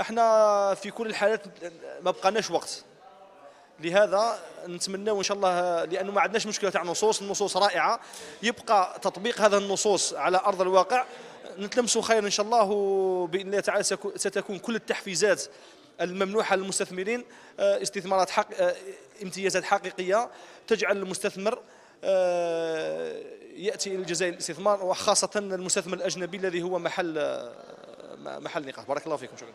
احنا في كل الحالات ما بقناش وقت لهذا نتمناو ان شاء الله لانه ما عندناش مشكله تاع نصوص النصوص رائعه يبقى تطبيق هذا النصوص على ارض الواقع نتلمسوا خير ان شاء الله وباذن الله تعالى ستكون كل التحفيزات الممنوحه للمستثمرين آه، استثمارات حق آه، امتيازات حقيقيه تجعل المستثمر آه، ياتي الى الجزائر الاستثمار وخاصه المستثمر الاجنبي الذي هو محل محل نقاش بارك الله فيكم شكرا